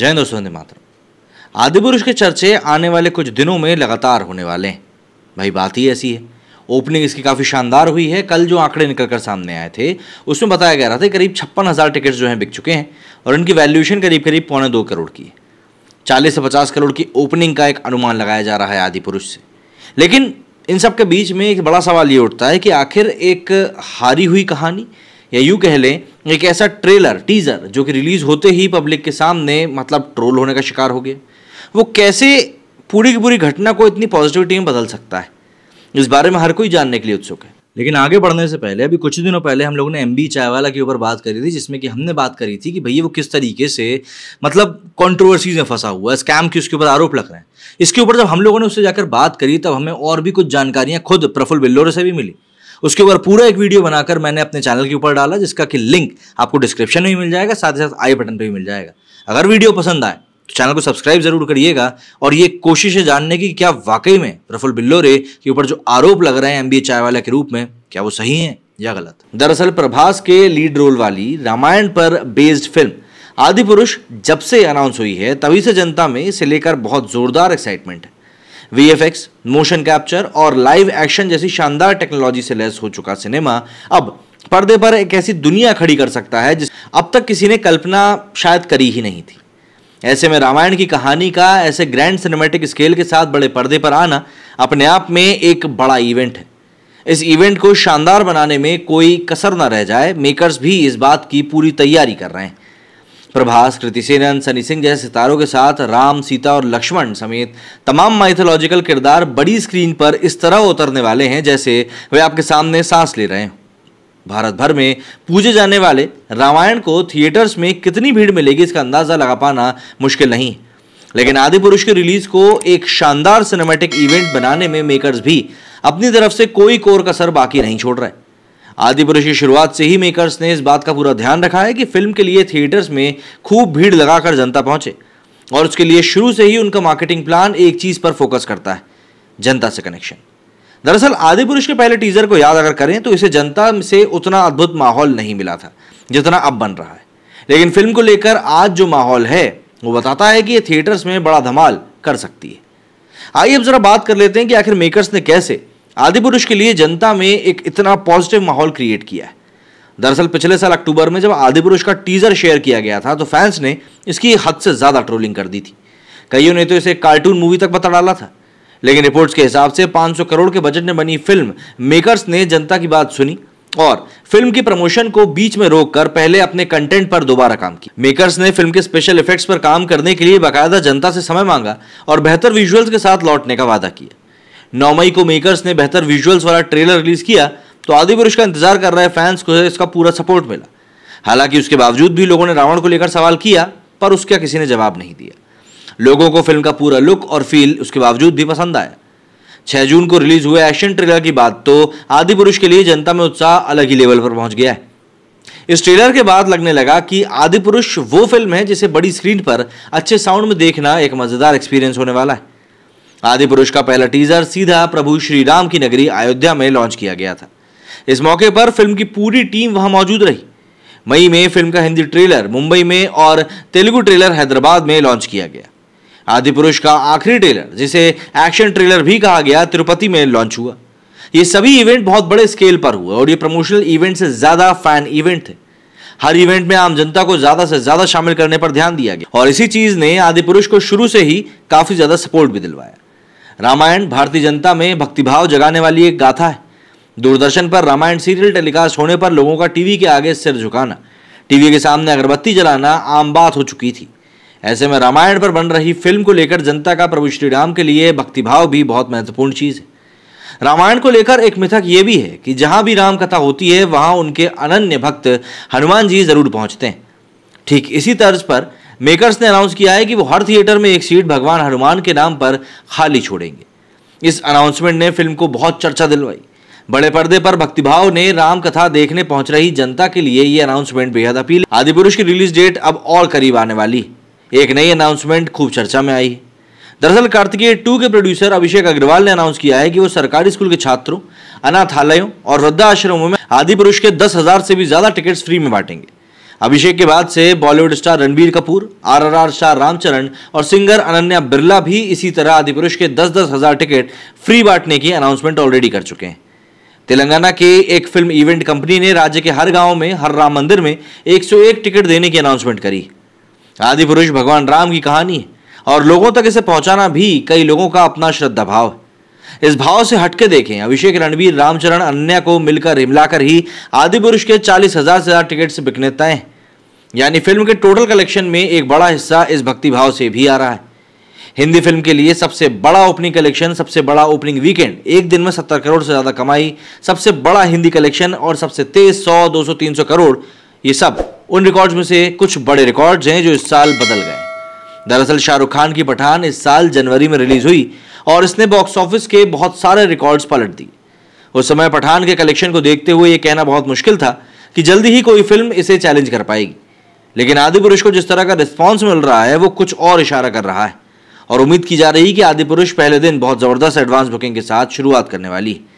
जय दोस्तों वंदे आदि आदिपुरुष के चर्चे आने वाले कुछ दिनों में लगातार होने वाले हैं भाई बात ही ऐसी है ओपनिंग इसकी काफ़ी शानदार हुई है कल जो आंकड़े निकल कर सामने आए थे उसमें बताया गया रहा था करीब छप्पन हज़ार टिकट्स जो हैं बिक चुके हैं और इनकी वैल्यूएशन करीब करीब पौने दो करोड़ की है चालीस से पचास करोड़ की ओपनिंग का एक अनुमान लगाया जा रहा है आदिपुरुष से लेकिन इन सब के बीच में एक बड़ा सवाल ये उठता है कि आखिर एक हारी हुई कहानी या यूँ कह लें एक ऐसा ट्रेलर टीजर जो कि रिलीज होते ही पब्लिक के सामने मतलब ट्रोल होने का शिकार हो गया वो कैसे पूरी की पूरी घटना को इतनी पॉजिटिविटी में बदल सकता है इस बारे में हर कोई जानने के लिए उत्सुक है लेकिन आगे बढ़ने से पहले अभी कुछ दिनों पहले हम लोगों ने एम बी चायवाला के ऊपर बात करी थी जिसमें कि हमने बात करी थी कि भैया वो किस तरीके से मतलब कॉन्ट्रोवर्सीज में फंसा हुआ है स्कैम के उसके ऊपर आरोप लग रहे हैं इसके ऊपर जब हम लोगों ने उससे जाकर बात करी तब हमें और भी कुछ जानकारियाँ खुद प्रफुल बिल्लोर से भी मिली उसके ऊपर पूरा एक वीडियो बनाकर मैंने अपने चैनल के ऊपर डाला जिसका कि लिंक आपको डिस्क्रिप्शन में भी मिल जाएगा साथ ही साथ आई बटन पर भी मिल जाएगा अगर वीडियो पसंद आए तो चैनल को सब्सक्राइब जरूर करिएगा और ये कोशिश है जानने की क्या वाकई में प्रफुल बिल्लोरे के ऊपर जो आरोप लग रहे हैं ए चाय वाला के रूप में क्या वो सही है या गलत दरअसल प्रभास के लीड रोल वाली रामायण पर बेस्ड फिल्म आदि पुरुष जब से अनाउंस हुई है तभी से जनता में इसे लेकर बहुत जोरदार एक्साइटमेंट है वी मोशन कैप्चर और लाइव एक्शन जैसी शानदार टेक्नोलॉजी से लैस हो चुका सिनेमा अब पर्दे पर एक ऐसी दुनिया खड़ी कर सकता है जिस अब तक किसी ने कल्पना शायद करी ही नहीं थी ऐसे में रामायण की कहानी का ऐसे ग्रैंड सिनेमेटिक स्केल के साथ बड़े पर्दे पर आना अपने आप में एक बड़ा इवेंट है इस इवेंट को शानदार बनाने में कोई कसर ना रह जाए मेकर्स भी इस बात की पूरी तैयारी कर रहे हैं प्रभास कृति सेनन सनी सिंह जैसे सितारों के साथ राम सीता और लक्ष्मण समेत तमाम माइथोलॉजिकल किरदार बड़ी स्क्रीन पर इस तरह उतरने वाले हैं जैसे वे आपके सामने सांस ले रहे हैं भारत भर में पूजे जाने वाले रामायण को थिएटर्स में कितनी भीड़ मिलेगी इसका अंदाज़ा लगा पाना मुश्किल नहीं लेकिन आदि पुरुष की रिलीज को एक शानदार सिनेमैटिक इवेंट बनाने में मेकर्स भी अपनी तरफ से कोई कोर कसर बाकी नहीं छोड़ रहे आदिपुरुष की शुरुआत से ही मेकर्स ने इस बात का पूरा ध्यान रखा है कि फिल्म के लिए थिएटर्स में खूब भीड़ लगाकर जनता पहुंचे और उसके लिए शुरू से ही उनका मार्केटिंग प्लान एक चीज़ पर फोकस करता है जनता से कनेक्शन दरअसल आदि पुरुष के पहले टीजर को याद अगर करें तो इसे जनता से उतना अद्भुत माहौल नहीं मिला था जितना अब बन रहा है लेकिन फिल्म को लेकर आज जो माहौल है वो बताता है कि ये थिएटर्स में बड़ा धमाल कर सकती है आइए अब जरा बात कर लेते हैं कि आखिर मेकर्स ने कैसे आदि पुरुष के लिए जनता में एक इतना पॉजिटिव माहौल क्रिएट किया है दरअसल पिछले साल अक्टूबर में जब आदि पुरुष का टीजर शेयर किया गया था तो फैंस ने इसकी हद से ज़्यादा ट्रोलिंग कर दी थी कईयों ने तो इसे कार्टून मूवी तक बता डाला था लेकिन रिपोर्ट्स के हिसाब से 500 करोड़ के बजट में बनी फिल्म मेकर्स ने जनता की बात सुनी और फिल्म की प्रमोशन को बीच में रोककर पहले अपने कंटेंट पर दोबारा काम किया मेकर्स ने फिल्म के स्पेशल इफेक्ट्स पर काम करने के लिए बाकायदा जनता से समय मांगा और बेहतर विजुअल्स के साथ लौटने का वादा किया नौ मई को मेकर्स ने बेहतर विजुअल्स वाला ट्रेलर रिलीज किया तो आदि पुरुष का इंतजार कर रहे फैंस को इसका पूरा सपोर्ट मिला हालांकि उसके बावजूद भी लोगों ने रावण को लेकर सवाल किया पर उसका किसी ने जवाब नहीं दिया लोगों को फिल्म का पूरा लुक और फील उसके बावजूद भी पसंद आया छह जून को रिलीज हुए एक्शन ट्रेलर की बात तो आदि पुरुष के लिए जनता में उत्साह अलग ही लेवल पर पहुंच गया है इस ट्रेलर के बाद लगने लगा कि आदि पुरुष वो फिल्म है जिसे बड़ी स्क्रीन पर अच्छे साउंड में देखना एक मजेदार एक्सपीरियंस होने वाला है आदि पुरुष का पहला टीजर सीधा प्रभु श्री राम की नगरी अयोध्या में लॉन्च किया गया था इस मौके पर फिल्म की पूरी टीम वहां मौजूद रही मई में फिल्म का हिंदी ट्रेलर मुंबई में और तेलुगु ट्रेलर हैदराबाद में लॉन्च किया गया आदि पुरुष का आखिरी ट्रेलर जिसे एक्शन ट्रेलर भी कहा गया तिरुपति में लॉन्च हुआ ये सभी इवेंट बहुत बड़े स्केल पर हुए और ये प्रमोशनल इवेंट से ज्यादा फैन इवेंट थे हर इवेंट में आम जनता को ज्यादा से ज्यादा शामिल करने पर ध्यान दिया गया और इसी चीज ने आदि पुरुष को शुरू से ही काफी ज्यादा सपोर्ट भी दिलवाया रामायण भारतीय जनता में भक्तिभाव जगाने वाली एक गाथा है दूरदर्शन पर रामायण सीरियल टेलीकास्ट होने पर लोगों का टीवी के आगे सिर झुकाना टीवी के सामने अगरबत्ती जलाना आम बात हो चुकी थी ऐसे में रामायण पर बन रही फिल्म को लेकर जनता का प्रभु श्री राम के लिए भक्तिभाव भी बहुत महत्वपूर्ण चीज़ है रामायण को लेकर एक मिथक ये भी है कि जहाँ भी राम कथा होती है वहाँ उनके अनन्य भक्त हनुमान जी जरूर पहुँचते हैं ठीक इसी तर्ज पर मेकर्स ने अनाउंस किया है कि वो हर थिएटर में एक सीट भगवान हनुमान के नाम पर खाली छोड़ेंगे इस अनाउंसमेंट ने फिल्म को बहुत चर्चा दिलवाई बड़े पर्दे पर भक्तिभाव ने राम कथा देखने पहुंच रही जनता के लिए ये अनाउंसमेंट बेहद अपील आदि पुरुष की रिलीज डेट अब और करीब आने वाली एक नई अनाउंसमेंट खूब चर्चा में आई दरअसल कार्तिकीय टू के प्रोड्यूसर अभिषेक अग्रवाल ने अनाउंस किया है कि वो सरकारी स्कूल के छात्रों अनाथालयों और वृद्धाश्रमों में आदि पुरुष के दस हजार से भी ज्यादा टिकट्स फ्री में बांटेंगे अभिषेक के बाद से Bollywood star Ranbir Kapoor RRR star Ramcharan और सिंगर अनन्या बिरला भी इसी तरह आदिपुरुष के दस दस हजार टिकट फ्री बांटने की अनाउंसमेंट ऑलरेडी कर चुके हैं तेलंगाना के एक फिल्म इवेंट कंपनी ने राज्य के हर गांव में हर राम मंदिर में 101 टिकट देने की अनाउंसमेंट करी आदि पुरुष भगवान राम की कहानी है और लोगों तक इसे पहुंचाना भी कई लोगों का अपना श्रद्धा भाव है इस भाव से हटके देखें अभिषेक रणबीर रामचरण अनन्या को मिलकर हिमलाकर ही आदिपुरुष के चालीस हजार से ज्यादा टिकट बिकने तय हैं यानी फिल्म के टोटल कलेक्शन में एक बड़ा हिस्सा इस भक्तिभाव से भी आ रहा है हिंदी फिल्म के लिए सबसे बड़ा ओपनिंग कलेक्शन सबसे बड़ा ओपनिंग वीकेंड एक दिन में सत्तर करोड़ से ज़्यादा कमाई सबसे बड़ा हिंदी कलेक्शन और सबसे तेज सौ दो सौ तीन सौ करोड़ ये सब उन रिकॉर्ड्स में से कुछ बड़े रिकॉर्ड्स हैं जो इस साल बदल गए दरअसल शाहरुख खान की पठान इस साल जनवरी में रिलीज हुई और इसने बॉक्स ऑफिस के बहुत सारे रिकॉर्ड्स पलट दिए उस समय पठान के कलेक्शन को देखते हुए ये कहना बहुत मुश्किल था कि जल्दी ही कोई फिल्म इसे चैलेंज कर पाएगी लेकिन आदि पुरुष को जिस तरह का रिस्पॉन्स मिल रहा है वो कुछ और इशारा कर रहा है और उम्मीद की जा रही है कि आदि पुरुष पहले दिन बहुत ज़बरदस्त एडवांस बुकिंग के साथ शुरुआत करने वाली है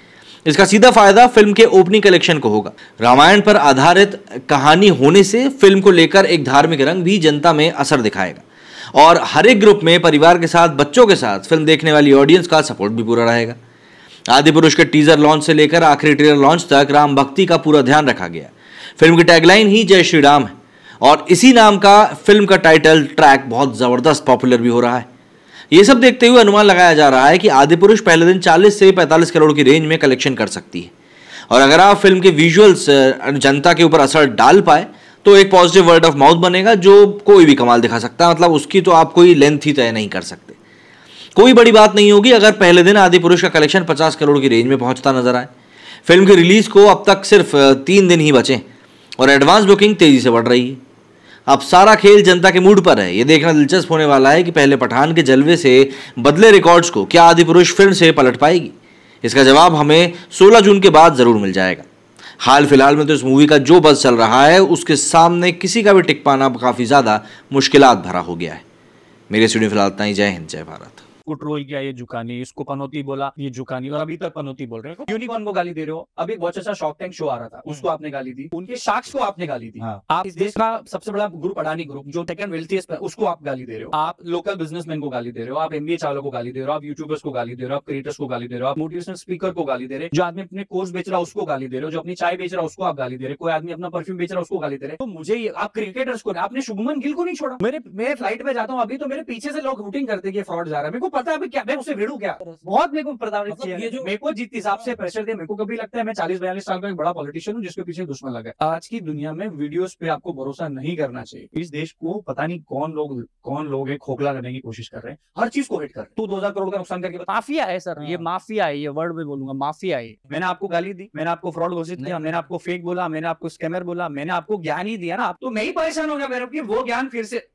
इसका सीधा फायदा फिल्म के ओपनिंग कलेक्शन को होगा रामायण पर आधारित कहानी होने से फिल्म को लेकर एक धार्मिक रंग भी जनता में असर दिखाएगा और हर एक ग्रुप में परिवार के साथ बच्चों के साथ फिल्म देखने वाली ऑडियंस का सपोर्ट भी पूरा रहेगा आदि पुरुष के टीजर लॉन्च से लेकर आखिरी ट्रेलर लॉन्च तक राम भक्ति का पूरा ध्यान रखा गया फिल्म की टैगलाइन ही जय श्री राम है और इसी नाम का फिल्म का टाइटल ट्रैक बहुत ज़बरदस्त पॉपुलर भी हो रहा है ये सब देखते हुए अनुमान लगाया जा रहा है कि आदि पुरुष पहले दिन 40 से 45 करोड़ की रेंज में कलेक्शन कर सकती है और अगर आप फिल्म के विजुअल्स जनता के ऊपर असर डाल पाए तो एक पॉजिटिव वर्ड ऑफ माउथ बनेगा जो कोई भी कमाल दिखा सकता है मतलब उसकी तो आप कोई लेंथ ही तय नहीं कर सकते कोई बड़ी बात नहीं होगी अगर पहले दिन आदि पुरुष का कलेक्शन 50 करोड़ की रेंज में पहुंचता नजर आए फिल्म की रिलीज को अब तक सिर्फ तीन दिन ही बचे और एडवांस बुकिंग तेजी से बढ़ रही है अब सारा खेल जनता के मूड पर है ये देखना दिलचस्प होने वाला है कि पहले पठान के जलवे से बदले रिकॉर्ड्स को क्या आदि पुरुष फिर से पलट पाएगी इसका जवाब हमें 16 जून के बाद ज़रूर मिल जाएगा हाल फिलहाल में तो इस मूवी का जो बस चल रहा है उसके सामने किसी का भी टिक पाना काफ़ी ज़्यादा मुश्किल भरा हो गया है मेरे सुनी फिलहाल इतना ही जय हिंद जय भारत को ट्रोल किया ये झुकानी इसको पनौती बोला ये झुकानी और अभी तक पनौती बोल रहे हो यूनिकॉर्न को गाली दे रहे हो अभी बहुत अच्छा शॉक टैंक शो आ रहा था उसको आपने गाली दी उनके शार्क्स को आपने गाली दी आप इस देश का सबसे बड़ा ग्रुप अडानी ग्रुप जो सेकंड वेल्थियस्ट है उसको आप गाली दे रहे हो आप लोकल बिजनेसमैन को गाली दे रहे हो आप एमबीए चालों को गाली दे रहे हो आप यूट्यूबर्स को गाली दे रहे हो आप क्रिएटर्स को गाली दे रहे हो आप मोटिवेशनल स्पीकर को गाली दे रहे हो जो आदमी अपने कोर्स बेच रहा है उसको गाली दे रहे हो जो अपनी चाय बेच रहा है उसको आप गाली दे रहे हो कोई आदमी अपना परफ्यूम बेच रहा है उसको गाली दे रहे तो मुझे आप क्रिकेटर्स को आपने शुभमन गिल को नहीं छोड़ा मेरे मैं फ्लाइट में जाता हूँ अभी तो मेरे पीछे से लोग रूटिंग करते फ्रॉड जा रहा है मेरे को पता है क्या मैं उसे भिड़ू क्या बहुत मेरे को प्रताड़ित मतलब जो मेरे को जीत हिसाब से प्रेशर दिया मेरे को कभी लगता है मैं चालीस बयालीस साल का एक बड़ा पॉलिटिशियन हूँ जिसके पीछे दुश्मन लगा है आज की दुनिया में वीडियोस पे आपको भरोसा नहीं करना चाहिए इस देश को पता नहीं कौन लोग कौन लोग है खोखला करने की कोशिश कर रहे हैं हर चीज को हिट कर तू दो करोड़ का नुकसान करके माफिया है सर ये हाँ। माफिया है ये वर्ड में बोलूंगा माफिया है मैंने आपको गाली दी मैंने आपको फ्रॉड घोषित किया मैंने आपको फेक बोला मैंने आपको स्कैमर बोला मैंने आपको ज्ञान ही दिया ना आप तो मैं ही परेशान हो गया मेरे वो ज्ञान फिर से